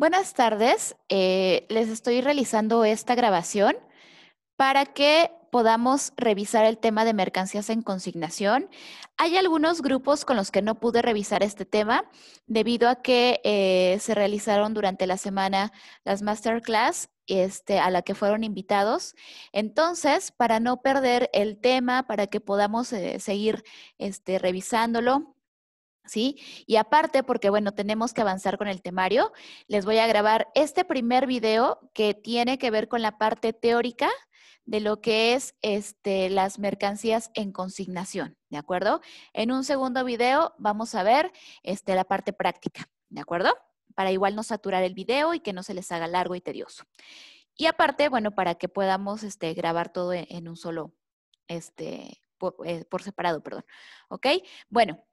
Buenas tardes. Eh, les estoy realizando esta grabación para que podamos revisar el tema de mercancías en consignación. Hay algunos grupos con los que no pude revisar este tema debido a que eh, se realizaron durante la semana las masterclass este, a la que fueron invitados. Entonces, para no perder el tema, para que podamos eh, seguir este, revisándolo, y aparte, porque bueno, tenemos que avanzar con el temario, les voy a grabar este primer video que tiene que ver con la parte teórica de lo que es este, las mercancías en consignación, ¿de acuerdo? En un segundo video vamos a ver este, la parte práctica, ¿de acuerdo? Para igual no saturar el video y que no se les haga largo y tedioso. Y aparte, bueno, para que podamos este, grabar todo en un solo, este, por, eh, por separado, perdón. ¿Ok? Bueno,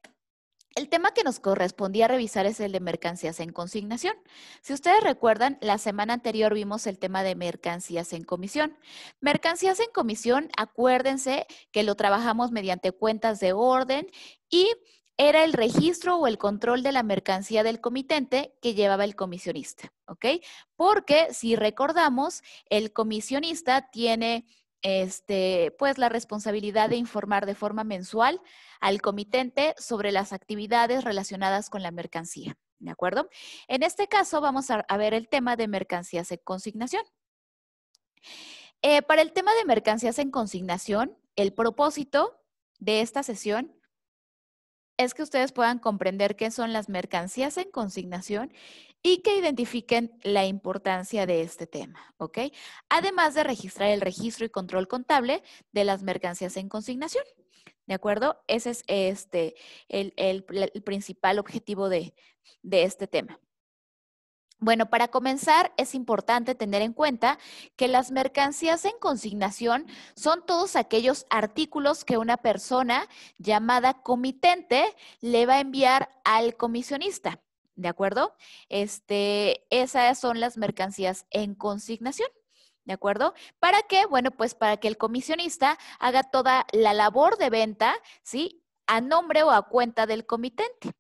el tema que nos correspondía revisar es el de mercancías en consignación. Si ustedes recuerdan, la semana anterior vimos el tema de mercancías en comisión. Mercancías en comisión, acuérdense que lo trabajamos mediante cuentas de orden y era el registro o el control de la mercancía del comitente que llevaba el comisionista, ¿ok? Porque si recordamos, el comisionista tiene este, pues la responsabilidad de informar de forma mensual al comitente sobre las actividades relacionadas con la mercancía. ¿De acuerdo? En este caso vamos a, ver el tema de mercancías en consignación. Eh, para el tema de mercancías en consignación, el propósito de esta sesión es que ustedes puedan comprender qué son las mercancías en consignación y que identifiquen la importancia de este tema, ¿ok? Además de registrar el registro y control contable de las mercancías en consignación, ¿de acuerdo? Ese es este, el, principal objetivo de este tema. Bueno, para comenzar, es importante tener en cuenta que las mercancías en consignación son todos aquellos artículos que una persona llamada comitente le va a enviar al comisionista. ¿De acuerdo? Este, esas son las mercancías en consignación. ¿De acuerdo? ¿Para qué? Bueno, pues para que el comisionista haga toda la labor de venta, ¿sí? A nombre o a cuenta del comitente.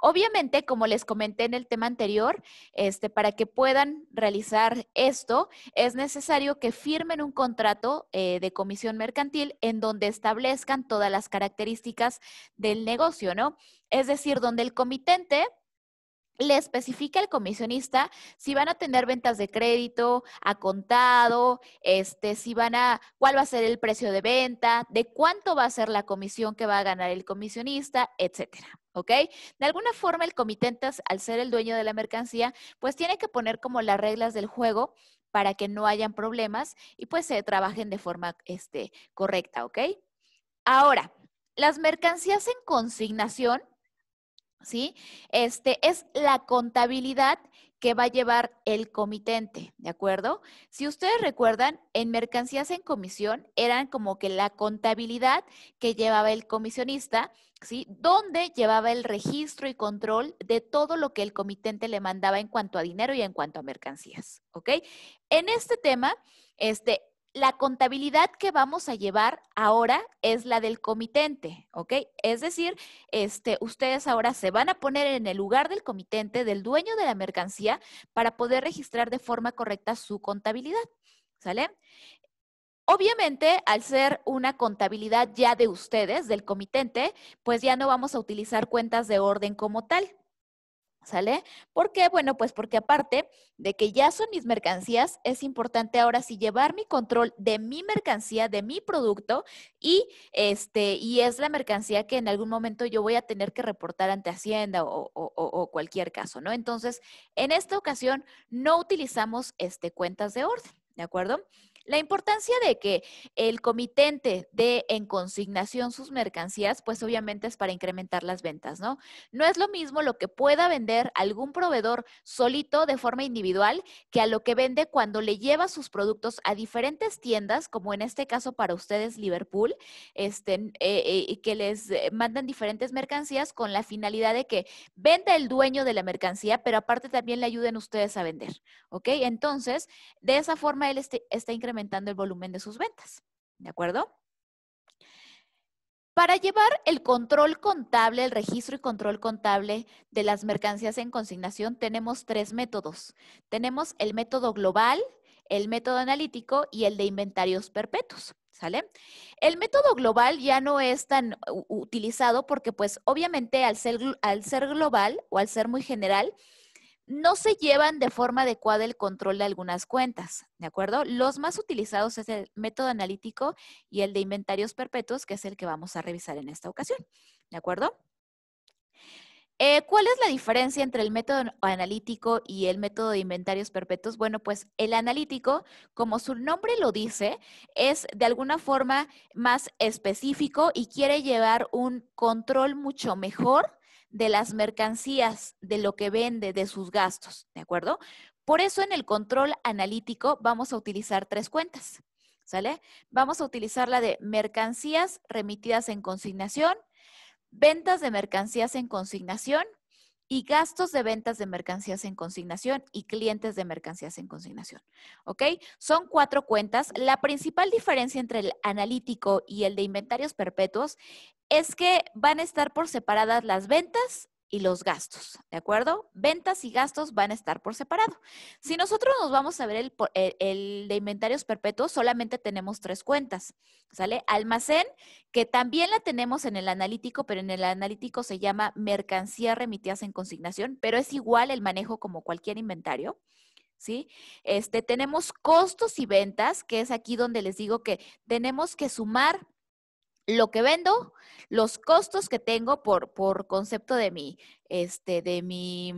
Obviamente, como les comenté en el tema anterior, este, para que puedan realizar esto, es necesario que firmen un contrato eh, de comisión mercantil en donde establezcan todas las características del negocio, ¿no? Es decir, donde el comitente le especifica al comisionista si van a tener ventas de crédito, a contado, este, si van a, cuál va a ser el precio de venta, de cuánto va a ser la comisión que va a ganar el comisionista, etcétera. ¿Ok? De alguna forma, el comitente, al ser el dueño de la mercancía, pues tiene que poner como las reglas del juego para que no hayan problemas y pues se trabajen de forma este, correcta, ¿ok? Ahora, las mercancías en consignación ¿sí? Este es la contabilidad que va a llevar el comitente, ¿de acuerdo? Si ustedes recuerdan, en mercancías en comisión eran como que la contabilidad que llevaba el comisionista, ¿sí? Donde llevaba el registro y control de todo lo que el comitente le mandaba en cuanto a dinero y en cuanto a mercancías, ¿ok? En este tema, este, la contabilidad que vamos a llevar ahora es la del comitente, ¿ok? Es decir, este, ustedes ahora se van a poner en el lugar del comitente, del dueño de la mercancía, para poder registrar de forma correcta su contabilidad, ¿sale? Obviamente, al ser una contabilidad ya de ustedes, del comitente, pues ya no vamos a utilizar cuentas de orden como tal, ¿Sale? ¿Por qué? Bueno, pues porque aparte de que ya son mis mercancías, es importante ahora sí llevar mi control de mi mercancía, de mi producto y este y es la mercancía que en algún momento yo voy a tener que reportar ante Hacienda o, o cualquier caso, ¿no? Entonces, en esta ocasión no utilizamos este cuentas de orden, ¿de acuerdo? La importancia de que el comitente dé en consignación sus mercancías, pues obviamente es para incrementar las ventas, ¿no? No es lo mismo lo que pueda vender algún proveedor solito de forma individual que a lo que vende cuando le lleva sus productos a diferentes tiendas, como en este caso para ustedes Liverpool, este, eh, eh, que les eh, mandan diferentes mercancías con la finalidad de que venda el dueño de la mercancía, pero aparte también le ayuden ustedes a vender, ¿ok? Entonces, de esa forma él este, está incrementando el volumen de sus ventas. ¿De acuerdo? Para llevar el control contable, el registro y control contable de las mercancías en consignación, tenemos tres métodos. Tenemos el método global, el método analítico y el de inventarios perpetuos. ¿Sale? El método global ya no es tan utilizado porque pues obviamente al ser, al ser global o al ser muy general, no se llevan de forma adecuada el control de algunas cuentas, ¿de acuerdo? Los más utilizados es el método analítico y el de inventarios perpetuos, que es el que vamos a revisar en esta ocasión, ¿de acuerdo? Eh, ¿Cuál es la diferencia entre el método analítico y el método de inventarios perpetuos? Bueno, pues el analítico, como su nombre lo dice, es de alguna forma más específico y quiere llevar un control mucho mejor de las mercancías, de lo que vende, de sus gastos, ¿de acuerdo? Por eso en el control analítico vamos a utilizar tres cuentas, ¿sale? Vamos a utilizar la de mercancías remitidas en consignación, ventas de mercancías en consignación y gastos de ventas de mercancías en consignación y clientes de mercancías en consignación. ¿Ok? Son cuatro cuentas. La principal diferencia entre el analítico y el de inventarios perpetuos es que van a estar por separadas las ventas y los gastos, ¿de acuerdo? Ventas y gastos van a estar por separado. Si nosotros nos vamos a ver e, el, de inventarios perpetuos, solamente tenemos tres cuentas, ¿sale? Almacén, que también la tenemos en el analítico, pero en el analítico se llama mercancía remitidas en consignación, pero es igual el manejo como cualquier inventario. ¿Sí? Este, tenemos costos y ventas, que es aquí donde les digo que tenemos que sumar lo que vendo, los costos que tengo por, por concepto de mi, este, de mi,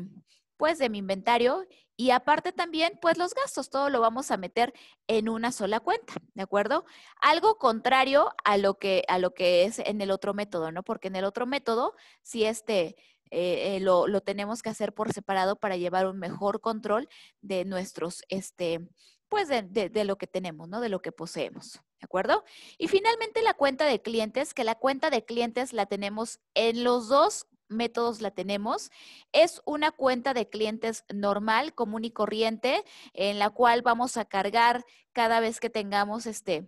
pues de mi inventario y aparte también, pues los gastos, todo lo vamos a meter en una sola cuenta, ¿de acuerdo? Algo contrario a lo que, a lo que es en el otro método, ¿no? Porque en el otro método, si este, eh, eh, lo, tenemos que hacer por separado para llevar un mejor control de nuestros, este, pues de lo que tenemos, ¿no? De lo que poseemos. ¿De acuerdo? Y finalmente la cuenta de clientes, que la cuenta de clientes la tenemos en los dos métodos la tenemos. Es una cuenta de clientes normal, común y corriente, en la cual vamos a cargar cada vez que tengamos este,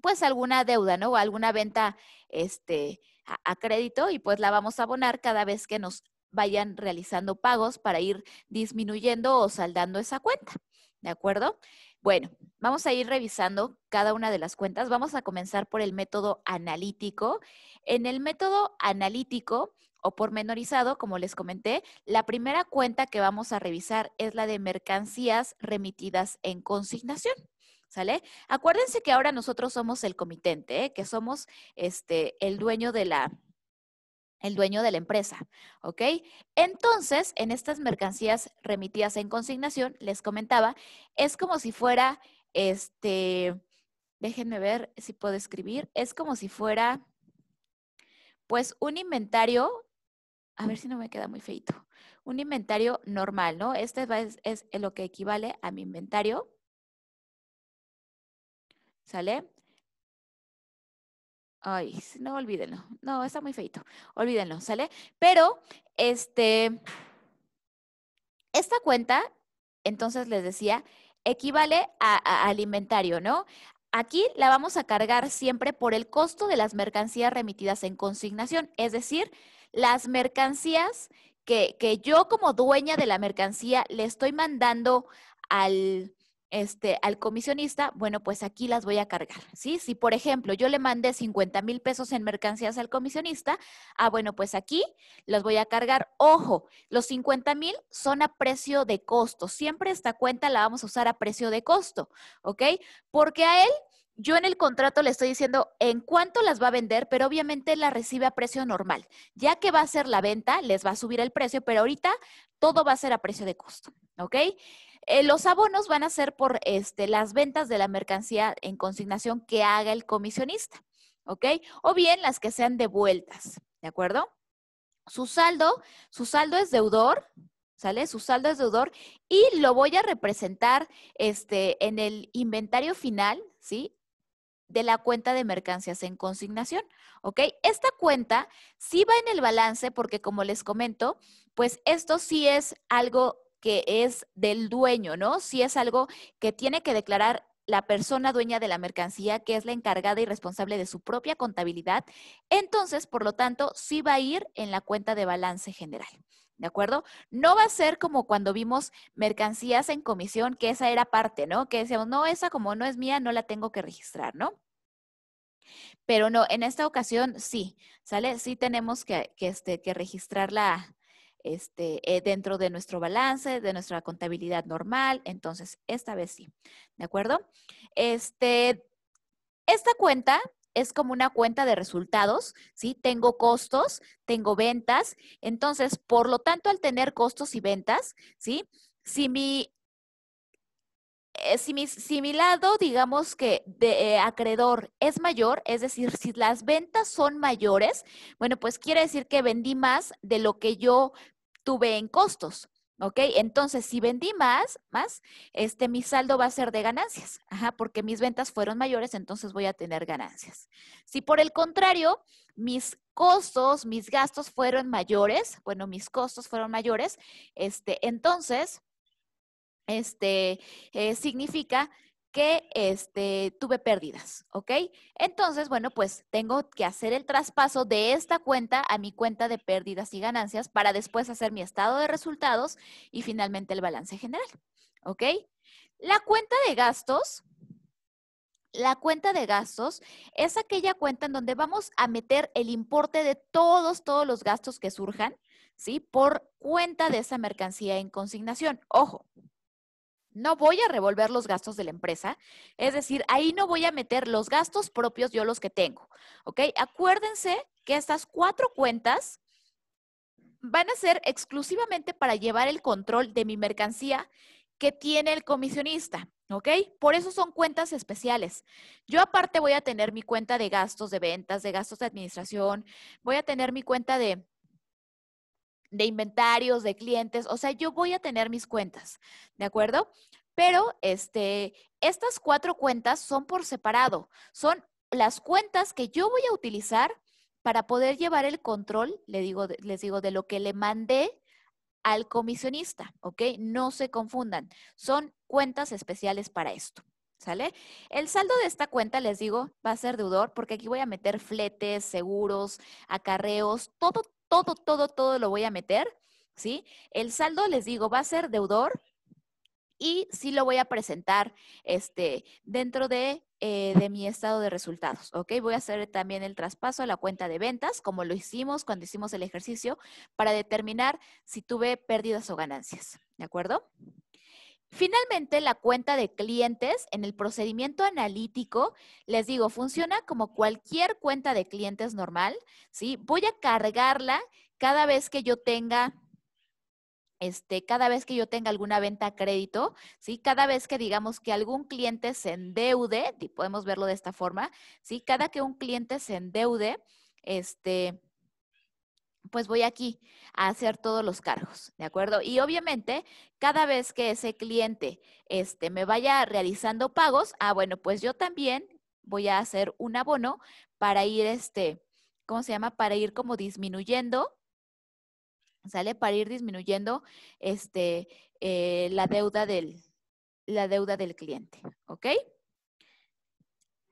pues alguna deuda, ¿no? O alguna venta este, a, a crédito y pues la vamos a abonar cada vez que nos vayan realizando pagos para ir disminuyendo o saldando esa cuenta. ¿De acuerdo? Bueno, vamos a ir revisando cada una de las cuentas. Vamos a comenzar por el método analítico. En el método analítico o pormenorizado, como les comenté, la primera cuenta que vamos a revisar es la de mercancías remitidas en consignación. ¿Sale? Acuérdense que ahora nosotros somos el comitente, ¿eh? que somos este, el dueño de la, el dueño de la empresa, ¿ok? Entonces, en estas mercancías remitidas en consignación, les comentaba, es como si fuera, este, déjenme ver si puedo escribir, es como si fuera, pues, un inventario, a ver si no me queda muy feito, un inventario normal, ¿no? Este es, es lo que equivale a mi inventario, ¿sale? Ay, no, olvídenlo. No, está muy feito. Olvídenlo, ¿sale? Pero, este, esta cuenta, entonces les decía, equivale a, al inventario, ¿no? Aquí la vamos a cargar siempre por el costo de las mercancías remitidas en consignación, es decir, las mercancías que, que yo como dueña de la mercancía le estoy mandando al, este, al comisionista, bueno, pues aquí las voy a cargar, ¿sí? Si, por ejemplo, yo le mandé 50 mil pesos en mercancías al comisionista, ah, bueno, pues aquí las voy a cargar. Ojo, los 50 mil son a precio de costo. Siempre esta cuenta la vamos a usar a precio de costo, ¿ok? Porque a él yo en el contrato le estoy diciendo en cuánto las va a vender, pero obviamente la recibe a precio normal. Ya que va a ser la venta, les va a subir el precio, pero ahorita todo va a ser a precio de costo, ¿ok? Eh, los abonos van a ser por este, las ventas de la mercancía en consignación que haga el comisionista, ¿ok? O bien las que sean devueltas, ¿de acuerdo? Su saldo, su saldo es deudor, ¿sale? Su saldo es deudor y lo voy a representar este, en el inventario final, ¿sí? de la cuenta de mercancías en consignación, ¿ok? Esta cuenta sí va en el balance porque como les comento, pues esto sí es algo que es del dueño, ¿no? Sí es algo que tiene que declarar la persona dueña de la mercancía, que es la encargada y responsable de su propia contabilidad. Entonces, por lo tanto, sí va a ir en la cuenta de balance general. ¿De acuerdo? No va a ser como cuando vimos mercancías en comisión, que esa era parte, ¿no? Que decíamos, no, esa como no es mía, no la tengo que registrar, ¿no? Pero no, en esta ocasión sí, ¿sale? Sí tenemos que, que, este, que registrarla este, eh, dentro de nuestro balance, de nuestra contabilidad normal. Entonces, esta vez sí, ¿de acuerdo? Este, esta cuenta es como una cuenta de resultados, ¿sí? Tengo costos, tengo ventas, entonces, por lo tanto, al tener costos y ventas, ¿sí? Si mi, eh, si, mi lado, digamos que de eh, acreedor es mayor, es decir, si las ventas son mayores, bueno, pues quiere decir que vendí más de lo que yo tuve en costos. ¿Ok? Entonces, si vendí más, más, este, mi saldo va a ser de ganancias, ajá, porque mis ventas fueron mayores, entonces voy a tener ganancias. Si por el contrario, mis costos, mis gastos fueron mayores, bueno, mis costos fueron mayores, este, entonces, este, eh, significa que este, tuve pérdidas, ¿ok? Entonces, bueno, pues tengo que hacer el traspaso de esta cuenta a mi cuenta de pérdidas y ganancias para después hacer mi estado de resultados y finalmente el balance general, ¿ok? La cuenta de gastos, la cuenta de gastos es aquella cuenta en donde vamos a meter el importe de todos, todos los gastos que surjan, ¿sí? Por cuenta de esa mercancía en consignación. Ojo, no voy a revolver los gastos de la empresa, es decir, ahí no voy a meter los gastos propios yo los que tengo, ¿ok? Acuérdense que estas cuatro cuentas van a ser exclusivamente para llevar el control de mi mercancía que tiene el comisionista, ¿ok? Por eso son cuentas especiales. Yo aparte voy a tener mi cuenta de gastos de ventas, de gastos de administración, voy a tener mi cuenta de de inventarios, de clientes, o sea, yo voy a tener mis cuentas, ¿de acuerdo? Pero este, estas cuatro cuentas son por separado, son las cuentas que yo voy a utilizar para poder llevar el control, le digo, les digo, de lo que le mandé al comisionista, ¿ok? No se confundan, son cuentas especiales para esto. ¿Sale? El saldo de esta cuenta, les digo, va a ser deudor porque aquí voy a meter fletes, seguros, acarreos, todo, todo, todo, todo lo voy a meter, ¿sí? El saldo, les digo, va a ser deudor y sí lo voy a presentar este, dentro de, eh, de, mi estado de resultados, ¿ok? Voy a hacer también el traspaso a la cuenta de ventas, como lo hicimos cuando hicimos el ejercicio, para determinar si tuve pérdidas o ganancias, ¿de acuerdo? Finalmente, la cuenta de clientes en el procedimiento analítico, les digo, funciona como cualquier cuenta de clientes normal, ¿sí? Voy a cargarla cada vez que yo tenga este, cada vez que yo tenga alguna venta a crédito, ¿sí? Cada vez que digamos que algún cliente se endeude, y podemos verlo de esta forma, ¿sí? Cada que un cliente se endeude, este, pues voy aquí a hacer todos los cargos, ¿de acuerdo? Y obviamente, cada vez que ese cliente este, me vaya realizando pagos, ah, bueno, pues yo también voy a hacer un abono para ir, este, ¿cómo se llama? Para ir como disminuyendo, ¿sale? Para ir disminuyendo, este, eh, la deuda del, la deuda del cliente, ¿ok?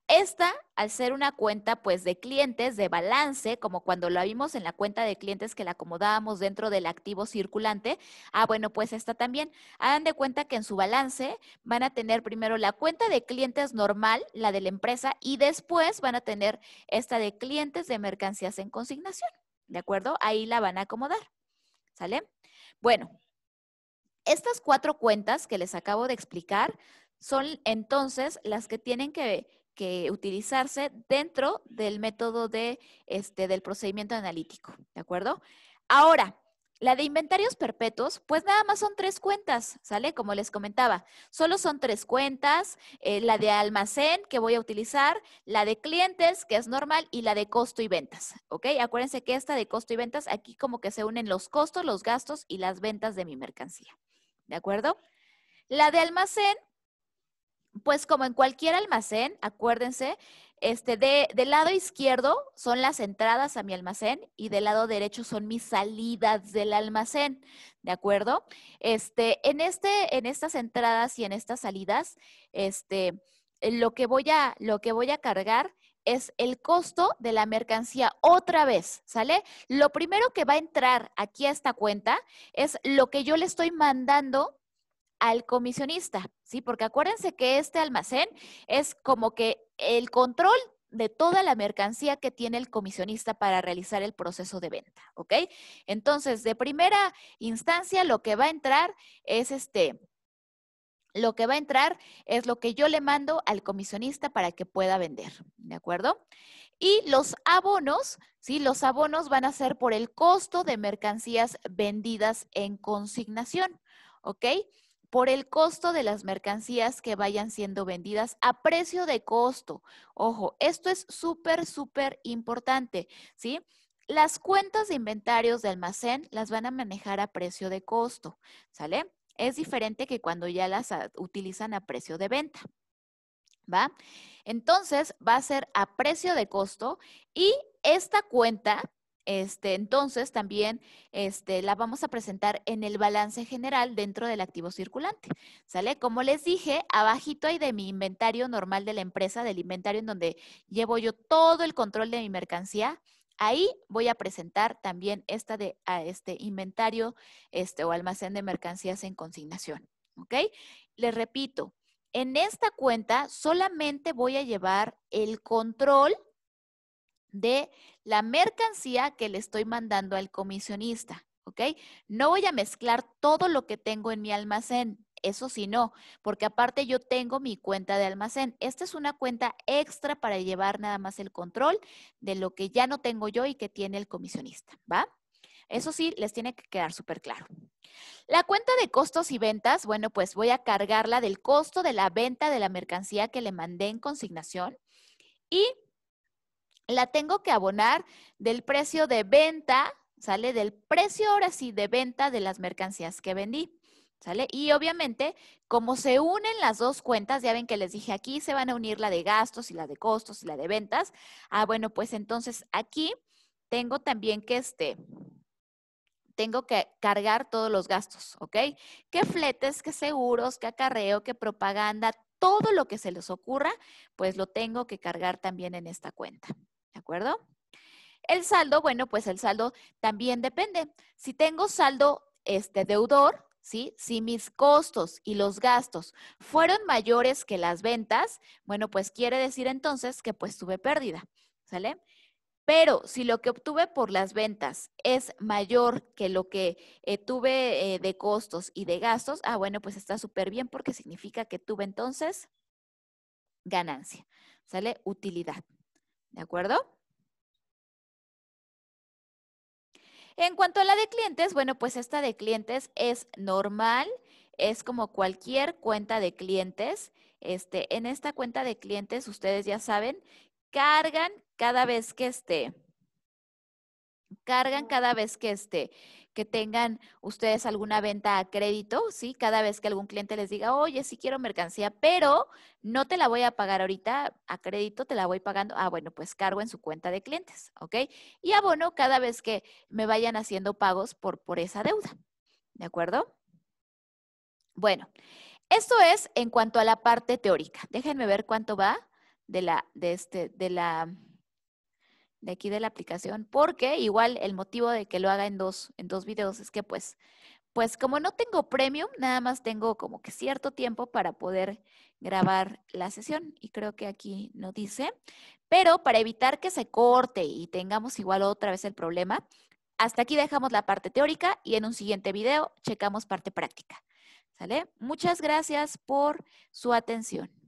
Esta, al ser una cuenta pues de clientes de balance, como cuando la vimos en la cuenta de clientes que la acomodábamos dentro del activo circulante, ah bueno, pues esta también. Hagan de cuenta que en su balance van a tener primero la cuenta de clientes normal, la de la empresa, y después van a tener esta de clientes de mercancías en consignación. ¿De acuerdo? Ahí la van a acomodar. ¿Sale? Bueno, estas cuatro cuentas que les acabo de explicar son entonces las que tienen que ver que utilizarse dentro del método de, este, del procedimiento analítico, ¿de acuerdo? Ahora, la de inventarios perpetuos, pues nada más son tres cuentas, ¿sale? Como les comentaba, solo son tres cuentas, eh, la de almacén que voy a utilizar, la de clientes, que es normal, y la de costo y ventas, ¿ok? Acuérdense que esta de costo y ventas, aquí como que se unen los costos, los gastos y las ventas de mi mercancía, ¿de acuerdo? La de almacén, pues como en cualquier almacén, acuérdense, este, de, del lado izquierdo son las entradas a mi almacén y del lado derecho son mis salidas del almacén, ¿de acuerdo? Este, en, este, en estas entradas y en estas salidas, este, lo, que voy a, lo que voy a cargar es el costo de la mercancía otra vez, ¿sale? Lo primero que va a entrar aquí a esta cuenta es lo que yo le estoy mandando al comisionista, ¿sí? Porque acuérdense que este almacén es como que el control de toda la mercancía que tiene el comisionista para realizar el proceso de venta, ¿ok? Entonces, de primera instancia, lo que va a entrar es este, lo que va a entrar es lo que yo le mando al comisionista para que pueda vender, ¿de acuerdo? Y los abonos, ¿sí? Los abonos van a ser por el costo de mercancías vendidas en consignación, ¿ok? por el costo de las mercancías que vayan siendo vendidas a precio de costo. Ojo, esto es súper, súper importante, ¿sí? Las cuentas de inventarios de almacén las van a manejar a precio de costo, ¿sale? Es diferente que cuando ya las ah, utilizan a precio de venta. ¿Va? Entonces va a ser a precio de costo y esta cuenta este, entonces, también este, la vamos a presentar en el balance general dentro del activo circulante. ¿Sale? Como les dije, abajito hay de mi inventario normal de la empresa, del inventario en donde llevo yo todo el control de mi mercancía. Ahí voy a presentar también esta de, a ah, este inventario este, o almacén de mercancías en consignación. ¿Ok? Les repito, en esta cuenta solamente voy a llevar el control de la mercancía que le estoy mandando al comisionista, ¿ok? No voy a mezclar todo lo que tengo en mi almacén, eso sí no, porque aparte yo tengo mi cuenta de almacén. Esta es una cuenta extra para llevar nada más el control de lo que ya no tengo yo y que tiene el comisionista, ¿va? Eso sí, les tiene que quedar súper claro. La cuenta de costos y ventas, bueno, pues voy a cargarla del costo de la venta de la mercancía que le mandé en consignación y la tengo que abonar del precio de venta, ¿sale? Del precio ahora sí de venta de las mercancías que vendí. ¿Sale? Y obviamente, como se unen las dos cuentas, ya ven que les dije aquí, se van a unir la de gastos y la de costos y la de ventas. Ah, bueno, pues entonces aquí tengo también que este, tengo que cargar todos los gastos, ¿ok? Que fletes, que seguros, que acarreo, que propaganda, todo lo que se les ocurra, pues lo tengo que cargar también en esta cuenta, ¿De acuerdo? El saldo, bueno, pues el saldo también depende. Si tengo saldo este deudor, ¿sí? Si mis costos y los gastos fueron mayores que las ventas, bueno, pues quiere decir entonces que pues tuve pérdida, ¿sale? Pero si lo que obtuve por las ventas es mayor que lo que eh, tuve eh, de costos y de gastos, ah, bueno, pues está súper bien porque significa que tuve entonces ganancia, ¿sale? Utilidad, ¿De acuerdo? En cuanto a la de clientes, bueno, pues esta de clientes es normal, es como cualquier cuenta de clientes. Este, en esta cuenta de clientes, ustedes ya saben, cargan cada vez que esté cargan cada vez que este que tengan ustedes alguna venta a crédito, ¿sí? Cada vez que algún cliente les diga, oye, sí quiero mercancía, pero no te la voy a pagar ahorita a crédito, te la voy pagando, ah, bueno, pues cargo en su cuenta de clientes, ¿ok? Y abono cada vez que me vayan haciendo pagos por, por esa deuda, ¿de acuerdo? Bueno, esto es en cuanto a la parte teórica. Déjenme ver cuánto va de la, de este, de la de aquí de la aplicación, porque igual el motivo de que lo haga en dos, en dos videos es que pues, pues como no tengo premium, nada más tengo como que cierto tiempo para poder grabar la sesión y creo que aquí no dice, pero para evitar que se corte y tengamos igual otra vez el problema, hasta aquí dejamos la parte teórica y en un siguiente video checamos parte práctica. ¿Sale? Muchas gracias por su atención.